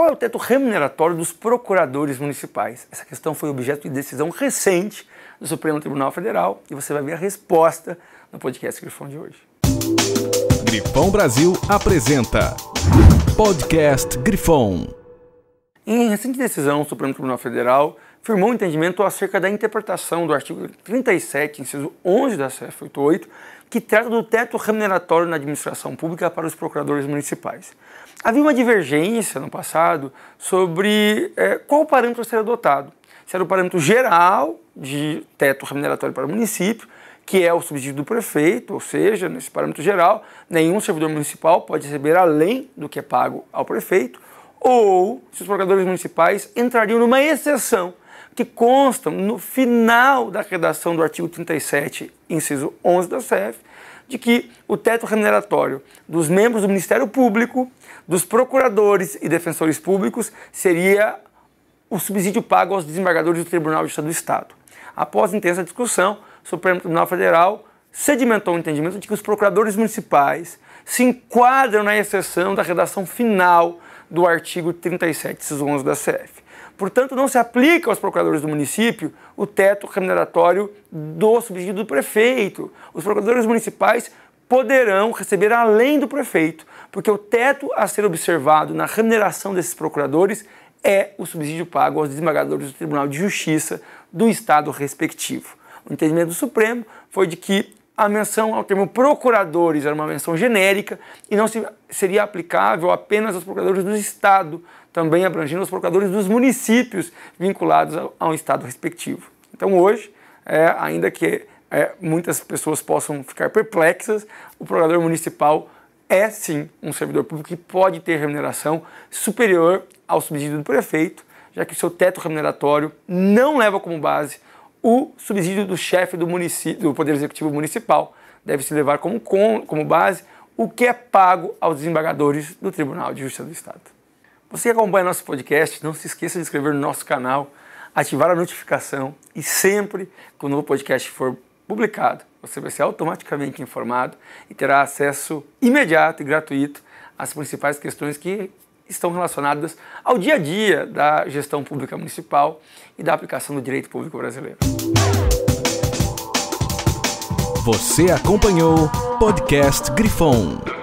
Qual é o teto remuneratório dos procuradores municipais? Essa questão foi objeto de decisão recente do Supremo Tribunal Federal e você vai ver a resposta no podcast Grifão de hoje. Grifão Brasil apresenta Podcast Grifão. Em recente decisão, o Supremo Tribunal Federal firmou um entendimento acerca da interpretação do artigo 37, inciso 11 da CF 88, que trata do teto remuneratório na administração pública para os procuradores municipais. Havia uma divergência no passado sobre é, qual parâmetro seria adotado. Se era o parâmetro geral de teto remuneratório para o município, que é o subsídio do prefeito, ou seja, nesse parâmetro geral, nenhum servidor municipal pode receber além do que é pago ao prefeito, ou se os procuradores municipais entrariam numa exceção que consta no final da redação do artigo 37, inciso 11 da CF, de que o teto remuneratório dos membros do Ministério Público, dos procuradores e defensores públicos seria o subsídio pago aos desembargadores do Tribunal de Justiça do Estado. Após intensa discussão, o Supremo Tribunal Federal sedimentou o entendimento de que os procuradores municipais se enquadram na exceção da redação final do artigo 37, CIS 11 da CF. Portanto, não se aplica aos procuradores do município o teto remuneratório do subsídio do prefeito. Os procuradores municipais poderão receber além do prefeito, porque o teto a ser observado na remuneração desses procuradores é o subsídio pago aos desembargadores do Tribunal de Justiça do Estado respectivo. O entendimento do Supremo foi de que a menção ao termo procuradores era uma menção genérica e não se, seria aplicável apenas aos procuradores do Estado, também abrangendo os procuradores dos municípios vinculados ao, ao Estado respectivo. Então, hoje, é, ainda que é, muitas pessoas possam ficar perplexas, o procurador municipal é sim um servidor público que pode ter remuneração superior ao subsídio do prefeito, já que o seu teto remuneratório não leva como base o subsídio do chefe do, município, do Poder Executivo Municipal deve-se levar como, como base o que é pago aos desembargadores do Tribunal de Justiça do Estado. Você que acompanha nosso podcast, não se esqueça de inscrever no nosso canal, ativar a notificação e sempre que o um novo podcast for publicado, você vai ser automaticamente informado e terá acesso imediato e gratuito às principais questões que estão relacionadas ao dia a dia da gestão pública municipal e da aplicação do direito público brasileiro. Você acompanhou Podcast Grifão.